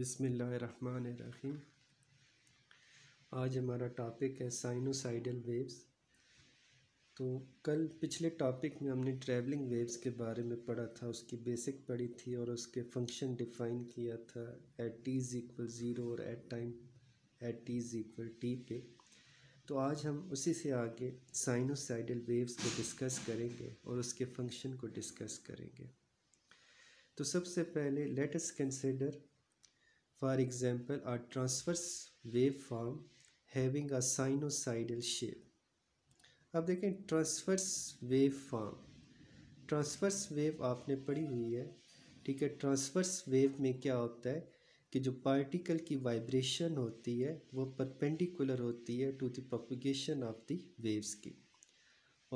बिसमीम आज हमारा टॉपिक है साइनोसाइडल वेव्स तो कल पिछले टॉपिक में हमने ट्रैवलिंग वेव्स के बारे में पढ़ा था उसकी बेसिक पढ़ी थी और उसके फंक्शन डिफाइन किया था at t is equal zero और at time at t is equal t पे तो आज हम उसी से आगे साइनोसाइडल वेव्स को डिस्कस करेंगे और उसके फंक्शन को डिस्कस करेंगे तो सबसे पहले let us consider For example, a transverse waveform having a sinusoidal shape. अब देखें transverse wave form transverse wave आपने पढ़ी हुई है ठीक है ट्रांसफर्स वेव में क्या होता है कि जो पार्टिकल की वाइब्रेशन होती है वो परपेंडिकुलर होती है to the propagation of the waves की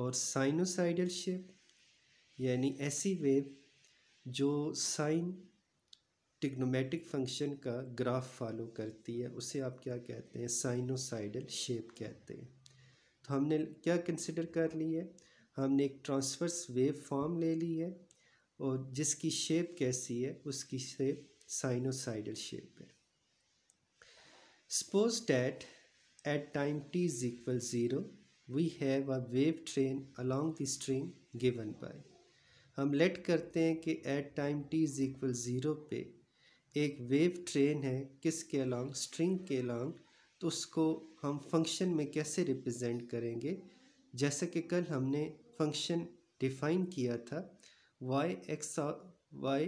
और साइनोसाइडल शेप यानी ऐसी वेव जो साइन टिग्नोमेटिक फंक्शन का ग्राफ फॉलो करती है उसे आप क्या कहते हैं साइनोसाइडल शेप कहते हैं तो हमने क्या कंसिडर कर ली है हमने एक ट्रांसवर्स वेव फॉर्म ले ली है और जिसकी शेप कैसी है उसकी शेप साइनोसाइडल शेप है suppose that at time T is equal zero we have a wave train along the string given by हम लेट करते हैं कि at time T is equal zero पे एक वेव ट्रेन है किसके अलॉन्ग स्ट्रिंग के अलॉन्ग तो उसको हम फंक्शन में कैसे रिप्रेजेंट करेंगे जैसा कि कल हमने फंक्शन डिफाइन किया था वाई एक्स वाई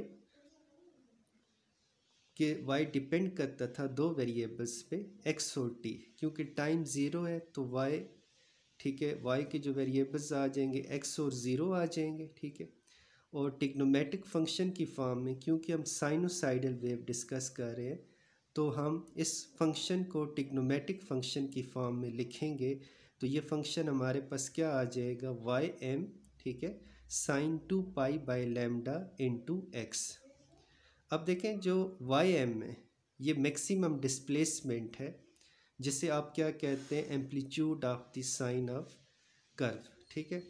के वाई डिपेंड करता था दो वेरिएबल्स पे एक्स और टी क्योंकि टाइम ज़ीरो है तो वाई ठीक है वाई के जो वेरिएबल्स आ जाएंगे एक्स और ज़ीरो आ जाएंगे ठीक है और टिक्नोमेट्रिक फंक्शन की फॉर्म में क्योंकि हम साइनोसाइडल वेव डिस्कस कर रहे हैं तो हम इस फंक्शन को टिक्नोमेट्रिक फंक्शन की फॉर्म में लिखेंगे तो ये फंक्शन हमारे पास क्या आ जाएगा वाई एम ठीक है sine two pi by lambda into x अब देखें जो वाई एम है ये मैक्सिमम डिस्प्लेसमेंट है जिसे आप क्या कहते हैं amplitude of the sine of curve ठीक है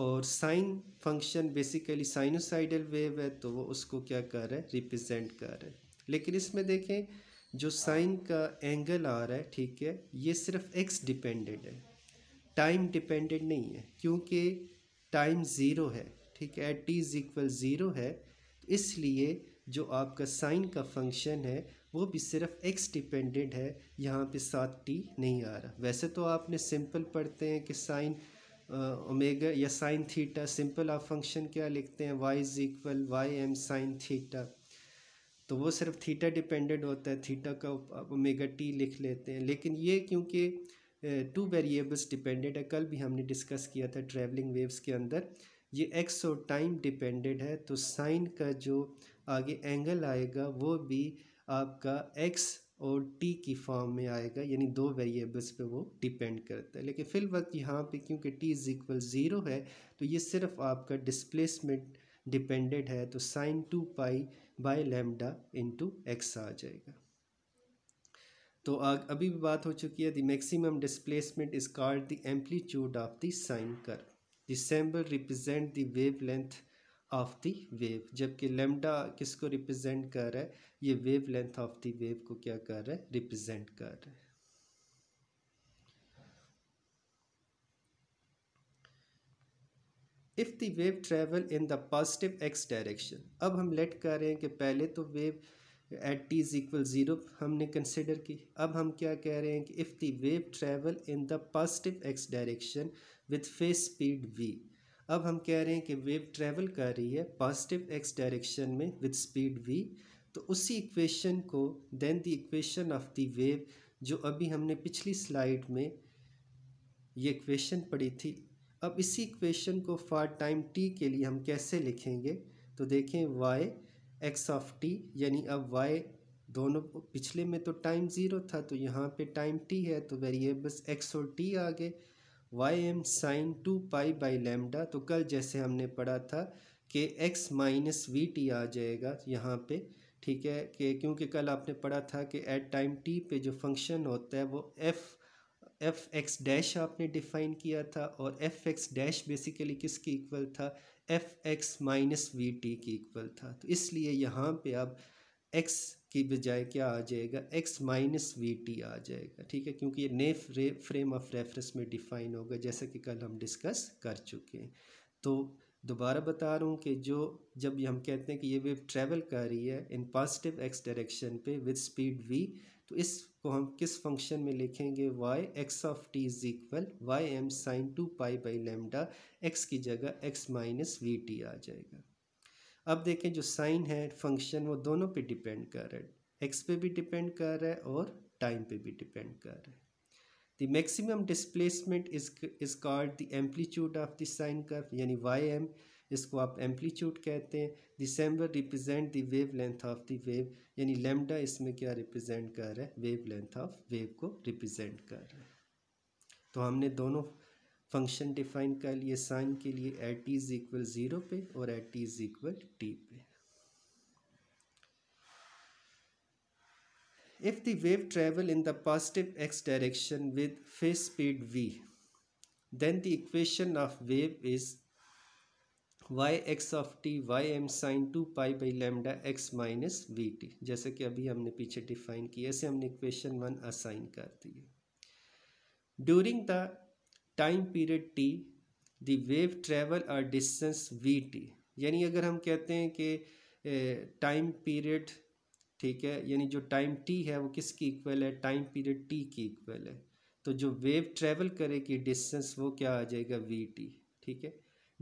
और sine function basically sinusoidal wave है तो वो उसको क्या कर रहा है रिप्रेजेंट कर रहा है लेकिन इसमें देखें जो साइन का एंगल आ रहा है ठीक है ये सिर्फ एक्स डिपेंडेंट है टाइम डिपेंडेंट नहीं है क्योंकि टाइम ज़ीरो है ठीक है at t is equal zero है इसलिए जो आपका साइन का फंक्शन है वो भी सिर्फ एक्स डिपेंडेंट है यहाँ पे सात टी नहीं आ रहा वैसे तो आपने सिंपल पढ़ते हैं कि साइन ओमेगा या साइन थीटा सिंपल आप फंक्शन क्या लिखते हैं y is equal y m sine theta तो वो सिर्फ थीटा डिपेंडेंट होता है थीटा का ओमेगा टी लिख लेते हैं लेकिन ये क्योंकि टू वेरिएबल्स डिपेंडेंट है कल भी हमने डिस्कस किया था ट्रैवलिंग वेव्स के अंदर ये एक्स और टाइम डिपेंडेंट है तो साइन का जो आगे एंगल आएगा वो भी आपका एक्स और टी की फॉर्म में आएगा यानी दो वेरिएबल्स पे वो डिपेंड करता है लेकिन फ़िल वक्त यहाँ पे क्योंकि टी इज़ इक्वल ज़ीरो है तो ये सिर्फ आपका डिस्प्लेसमेंट डिपेंडेड है तो sine two pi by lambda into x आ जाएगा तो आग अभी भी बात हो चुकी है the maximum displacement is called the amplitude of the sine curve the symbol represent the wavelength of the wave जबकि लेमडा किसको रिप्रेजेंट कर रहा है ये wavelength of the wave को क्या कर रहा है रिप्रेजेंट कर रहा है if the wave travel in the positive x direction अब हम लेट कर रहे हैं कि पहले तो wave at t is equal zero हमने कंसिडर की अब हम क्या कह रहे हैं कि if the wave travel in the positive x direction with phase speed v अब हम कह रहे हैं कि वेव ट्रेवल कर रही है पॉजिटिव एक्स डायरेक्शन में विद स्पीड वी तो उसी इक्वेशन को then the equation of the wave जो अभी हमने पिछली स्लाइड में ये इक्वेशन पढ़ी थी अब इसी इक्वेशन को फॉर टाइम टी के लिए हम कैसे लिखेंगे तो देखें वाई एक्स ऑफ टी यानी अब वाई दोनों पिछले में तो टाइम ज़ीरो था तो यहाँ पे टाइम टी है तो वेरिएबल्स एक्स और टी आ गए y m sine two pi by lambda तो कल जैसे हमने पढ़ा था कि एक्स माइनस वी टी आ जाएगा यहाँ पे ठीक है कि क्योंकि कल आपने पढ़ा था कि एट टाइम टी पे जो फंक्शन होता है वो एफ़ एफ एक्स डैश आपने डिफ़ाइन किया था और एफ एक्स डैश बेसिकली किसके इक्वल था f x minus v t के इक्वल था तो इसलिए यहाँ पे अब एक्स की बजाय क्या आ जाएगा एक्स माइनस वी टी आ जाएगा ठीक है क्योंकि ये नए फ्रेम ऑफ रेफरेंस में डिफ़ाइन होगा जैसा कि कल हम डिस्कस कर चुके हैं तो दोबारा बता रहा हूँ कि जो जब हम कहते हैं कि ये वेव ट्रैवल कर रही है इन पॉजिटिव एक्स डायरेक्शन पे विद स्पीड वी तो इसको हम किस फंक्शन में लिखेंगे y x of t is equal y m sine two pi by lambda x की जगह एक्स माइनस वी टी आ जाएगा अब देखें जो साइन है फंक्शन वो दोनों पे डिपेंड कर रहा है एक्स पे भी डिपेंड कर रहा है और टाइम पे भी डिपेंड कर रहा है the maximum displacement is is called the amplitude of the sine curve यानी वाई एम इसको आप एम्पलीट्यूड कहते हैं December represent the wavelength of the wave यानी लेमडा इसमें क्या रिप्रेजेंट कर रहा है वेव लेंथ ऑफ वेव को रिप्रेजेंट कर रहा है तो हमने दोनों फंक्शन डिफाइन कर लिए साइन के लिए एट इज इक्वल ज़ीरो पे और एट इज इक्वल टी पे if the wave travel in the positive x direction with phase speed v then the equation of wave is y x of t y m sine two pi by lambda x minus v t जैसे कि अभी हमने पीछे define किया ऐसे हमने equation one assign कर दिए during the time period t the wave travel a distance v t यानी अगर हम कहते हैं कि टाइम पीरियड ठीक है यानी जो टाइम टी है वो किसकी इक्वल है टाइम पीरियड टी की इक्वल है तो जो वेव ट्रेवल करेगी डिस्टेंस वो क्या आ जाएगा वी टी ठीक है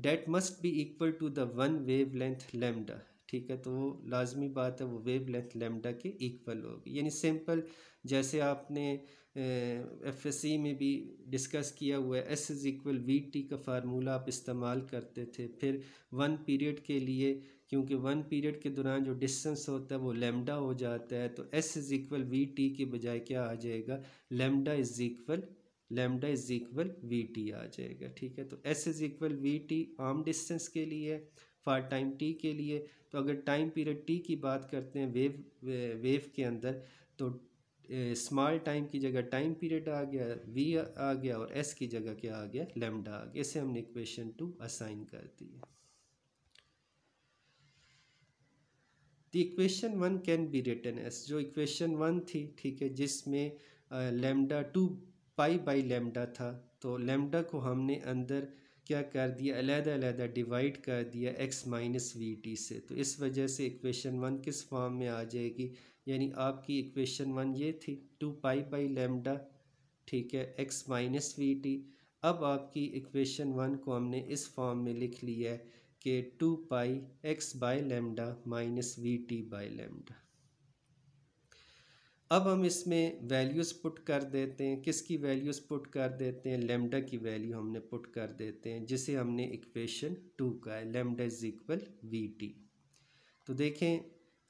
that must be equal to the one wavelength lambda ठीक है तो वो लाजमी बात है वो वेव लेंथ लेमडा के इक्वल होगी यानी सिंपल जैसे आपने एफ एस सी में भी डिस्कस किया हुआ है s is equal v t का फार्मूला आप इस्तेमाल करते थे फिर वन पीरियड के लिए क्योंकि वन पीरियड के दौरान जो डिस्टेंस होता है वो लेमडा हो जाता है तो s is equal v t के बजाय क्या आ जाएगा lambda is equal lambda is equal v t आ जाएगा ठीक है तो s is equal v t आम डिस्टेंस के लिए फॉर टाइम टी के लिए तो अगर टाइम पीरियड टी की बात करते हैं वेव वेव के अंदर तो स्मॉल टाइम की जगह टाइम पीरियड आ गया वी आ गया और एस की जगह क्या आ गया लेमडा आ गया इसे हमने इक्वेशन टू असाइन कर दी the equation one can be written as जो इक्वेशन वन थी ठीक है जिसमें lambda two pi by lambda था तो लेमडा को हमने अंदर क्या कर दिया अलहदा अलहदा डिवाइड कर दिया एक्स माइनस वी टी से तो इस वजह से इक्वेशन वन किस फॉर्म में आ जाएगी यानी आपकी इक्वेशन वन ये थी टू पाई बाई लेमडा ठीक है एक्स माइनस वी टी अब आपकी इक्वेशन वन को हमने इस फॉर्म में लिख लिया है कि two pi x by lambda minus v t by lambda अब हम इसमें वैल्यूज़ पुट कर देते हैं किसकी वैल्यूज़ पुट कर देते हैं लेमडा की वैल्यू हमने पुट कर देते हैं जिसे हमने इक्वेशन टू का है lambda is equal v t तो देखें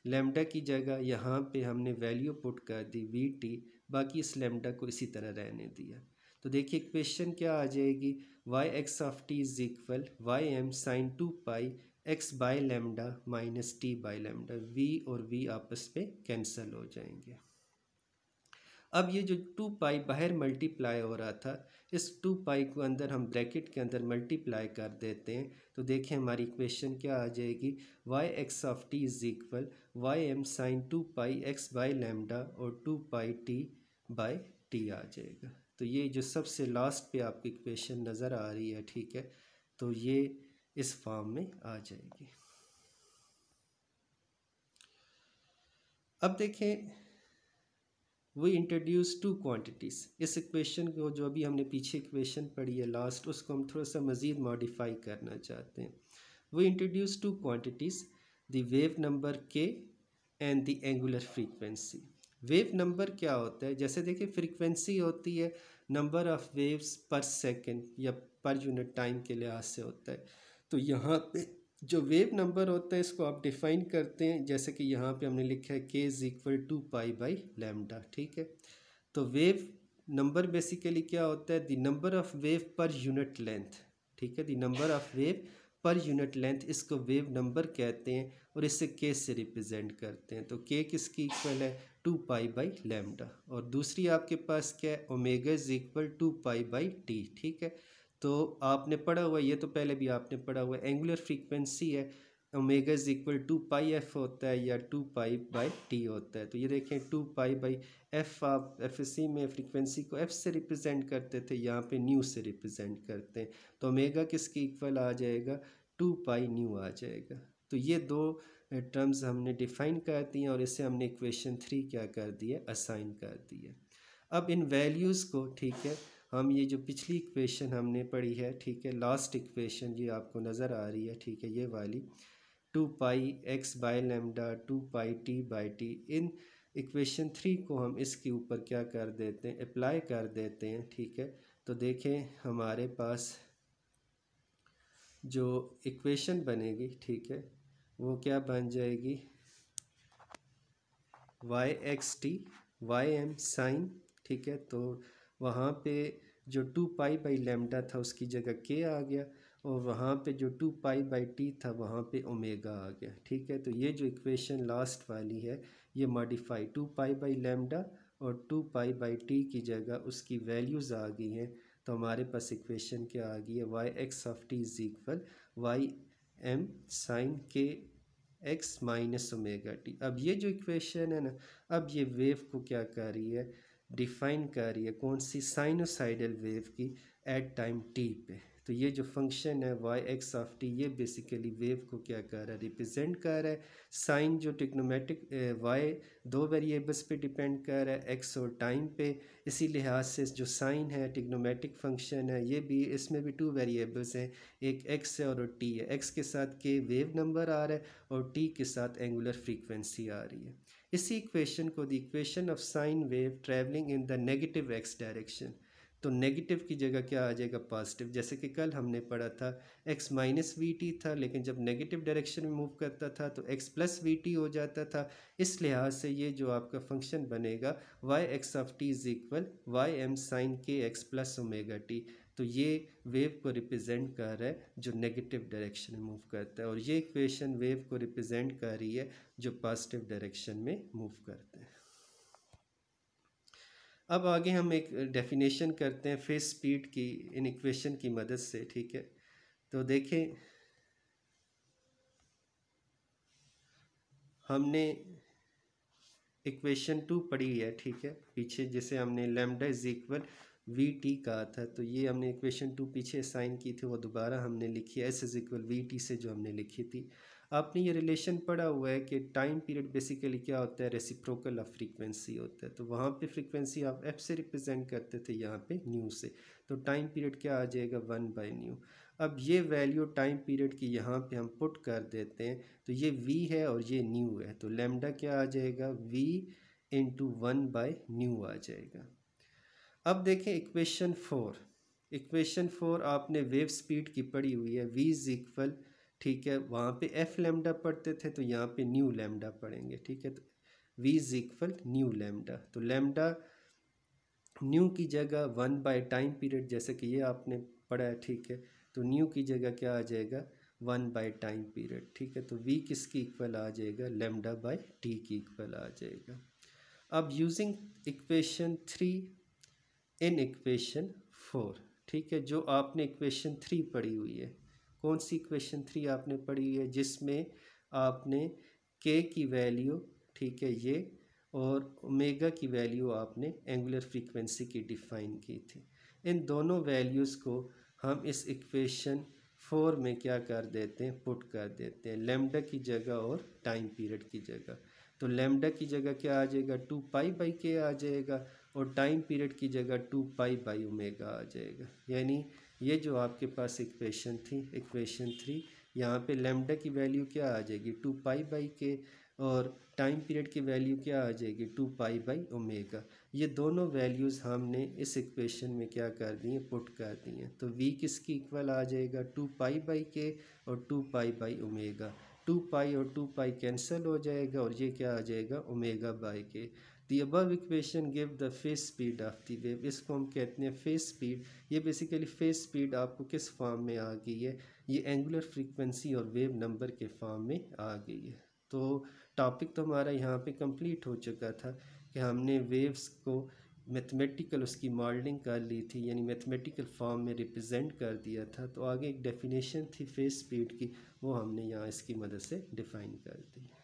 लेमडा की जगह यहाँ पे हमने वैल्यू पुट कर दी वी टी बाकी इस लेमडा को इसी तरह रहने दिया तो देखिए क्वेश्चन क्या आ जाएगी y x of t is equal y m sine two pi x by lambda minus t by lambda v और वी आपस में कैंसिल हो जाएंगे अब ये जो टू पाई बाहर मल्टीप्लाई हो रहा था इस टू पाई को अंदर हम ब्रैकेट के अंदर मल्टीप्लाई कर देते हैं तो देखें हमारी इक्वेशन क्या आ जाएगी y x of t is equal y m sine two pi x by lambda और two pi t by t आ जाएगा तो ये जो सबसे लास्ट पे आपकी इक्वेशन नज़र आ रही है ठीक है तो ये इस फॉर्म में आ जाएगी अब देखें वो इंट्रोड्यूस टू क्वांटिटीज़ इस इक्वेशन को जो अभी हमने पीछे इक्वेशन पढ़ी है लास्ट उसको हम थोड़ा सा मज़ीद मॉडिफाई करना चाहते हैं वो introduce two quantities the wave number k and the angular frequency wave number क्या होता है जैसे देखिए फ्रीक्वेंसी होती है number of waves per second या पर यूनिट टाइम के लिहाज से होता है तो यहाँ पे जो वेव नंबर होता है इसको आप डिफाइन करते हैं जैसे कि यहाँ पे हमने लिखा है k is equal two pi by lambda ठीक है तो वेव नंबर बेसिकली क्या होता है the number of wave per unit length ठीक है the number of wave per unit length इसको वेव नंबर कहते हैं और इसे के से रिप्रेजेंट करते हैं तो के किसकी इक्वल है टू पाई बाई लेमडा और दूसरी आपके पास क्या है omega is equal two pi by t ठीक है तो आपने पढ़ा हुआ ये तो पहले भी आपने पढ़ा हुआ एंगुलर फ्रीक्वेंसी है omega is equal two pi f होता है या टू पाई बाई टी होता है तो ये देखें टू पाई बाई एफ आप एफ सी में फ्रीक्वेंसी को एफ से रिप्रेजेंट करते थे यहाँ पे न्यू से रिप्रेजेंट करते हैं तो ओमेगा किसके इक्वल आ जाएगा टू पाई न्यू आ जाएगा तो ये दो टर्म्स हमने डिफाइन कर दिए और इसे हमने इक्वेशन थ्री क्या कर दिया असाइन कर दिया अब इन वैल्यूज़ को ठीक है हम ये जो पिछली इक्वेशन हमने पढ़ी है ठीक है लास्ट इक्वेशन ये आपको नज़र आ रही है ठीक है ये वाली two pi x by lambda two pi t by t in equation three को हम इसके ऊपर क्या कर देते हैं अप्लाई कर देते हैं ठीक है तो देखें हमारे पास जो इक्वेशन बनेगी ठीक है वो क्या बन जाएगी y x t y m sine ठीक है तो वहाँ पे जो टू पाई बाई लेमडा था उसकी जगह के आ गया और वहाँ पे जो टू पाई बाई टी था वहाँ पे ओमेगा आ गया ठीक है तो ये जो इक्वेशन लास्ट वाली है ये modify two pi by lambda और टू पाई बाई टी की जगह उसकी वैल्यूज़ आ गई हैं तो हमारे पास इक्वेशन क्या आ गई है y x of t is equal y m sine k x minus omega t अब ये जो इक्वेशन है ना अब ये वेव को क्या कर रही है डिफाइन कर रही है कौन सी साइनोसाइडल वेव की एट टाइम टी पे तो ये जो फंक्शन है वाई एक्स ऑफ टी ये बेसिकली वेव को क्या कर रहा है रिप्रेजेंट कर रहा है साइन जो टिक्नोमेटिक वाई दो वेरिएबल्स पे डिपेंड कर रहा है एक्स और टाइम पे इसी लिहाज से जो साइन है टिक्नोमेटिक फंक्शन है ये भी इसमें भी टू वेरिएबल्स हैं एक एक्स है और टी है एक्स के साथ के वेव नंबर आ रहा है और टी के साथ एंगुलर फ्रीकवेंसी आ रही है इसी इक्वेशन को the equation of sine wave travelling in the negative x direction तो नेगेटिव की जगह क्या आ जाएगा पॉजिटिव जैसे कि कल हमने पढ़ा था एक्स माइनस वी टी था लेकिन जब नेगेटिव डायरेक्शन में मूव करता था तो एक्स प्लस वी टी हो जाता था इस लिहाज से ये जो आपका फंक्शन बनेगा y x of t is equal y m sine k x plus omega t तो ये वेव को रिप्रेजेंट कर रहा है जो नेगेटिव डायरेक्शन में मूव करता है और ये इक्वेशन वेव को रिप्रेजेंट कर रही है जो पॉजिटिव डायरेक्शन में मूव करते हैं अब आगे हम एक डेफिनेशन करते हैं फेस स्पीड की इन इक्वेशन की मदद से ठीक है तो देखें हमने इक्वेशन टू पढ़ी है ठीक है पीछे जिसे हमने lambda is equal v t कहा था तो ये हमने इक्वेशन टू पीछे साइन की थी वो दोबारा हमने लिखी s is equal v t से जो हमने लिखी थी आपने ये रिलेशन पढ़ा हुआ है कि टाइम पीरियड बेसिकली क्या होता है रेसिप्रोकल ऑफ फ्रीक्वेंसी होता है तो वहाँ पे फ्रीक्वेंसी आप एफ से रिप्रेजेंट करते थे यहाँ पे न्यू से तो टाइम पीरियड क्या आ जाएगा वन बाई न्यू अब ये वैल्यू टाइम पीरियड की यहाँ पे हम पुट कर देते हैं तो ये वी है और ये न्यू है तो लेमडा क्या आ जाएगा v into one by nu आ जाएगा अब देखें इक्वेशन फोर इक्वेशन फोर आपने वेव स्पीड की पड़ी हुई है वी इज इक्वल ठीक है वहाँ पे एफ लेमडा पढ़ते थे तो यहाँ पे न्यू लेमडा पढ़ेंगे ठीक है तो v is equal nu lambda तो लेमडा न्यू की जगह वन बाय टाइम पीरियड जैसे कि ये आपने पढ़ा है ठीक है तो न्यू की जगह क्या आ जाएगा वन बाई टाइम पीरियड ठीक है तो वी किसकी इक्वल आ जाएगा लेमडा बाई टी की इक्वल आ जाएगा अब using equation three in equation four ठीक है जो आपने इक्वेशन थ्री पढ़ी हुई है कौन सी इक्वेशन थ्री आपने पढ़ी हुई है जिसमें आपने के की वैल्यू ठीक है ये और ओमेगा की वैल्यू आपने एंगुलर फ्रीक्वेंसी की डिफाइन की थी इन दोनों वैल्यूज़ को हम इस इक्वेशन फोर में क्या कर देते हैं पुट कर देते हैं लेमडा की जगह और टाइम पीरियड की जगह तो लेमडा की जगह क्या आ जाएगा टू पाई बाई के आ जाएगा और टाइम पीरियड की जगह टू पाई बाई ओमेगा आ जाएगा यानी ये जो आपके पास इक्वेशन थी इक्वेशन थ्री यहाँ पे लेमडा की वैल्यू क्या आ जाएगी टू पाई बाई के और टाइम पीरियड की वैल्यू क्या आ जाएगी टू पाई बाई ओमेगा ये दोनों वैल्यूज़ हमने इस इक्वेशन में क्या कर दी हैं पुट कर दी हैं तो वी किसकी इक्वल आ जाएगा टू पाई बाई के और two pi by omega two pi और टू पाई कैंसिल हो जाएगा और ये क्या आ जाएगा omega by k the above equation give the phase speed of the wave इसको हम कहते हैं फेस स्पीड ये बेसिकली फेस स्पीड आपको किस फॉर्म में आ गई है ये एंगुलर फ्रीक्वेंसी और वेव नंबर के फॉर्म में आ गई है तो टॉपिक तो हमारा यहाँ पे कंप्लीट हो चुका था कि हमने वेव्स को मैथमेटिकल उसकी मॉडलिंग कर ली थी यानी मैथमेटिकल फॉर्म में रिप्रेजेंट कर दिया था तो आगे एक डेफिनेशन थी फेस स्पीड की वो हमने यहाँ इसकी मदद से डिफ़ाइन कर दी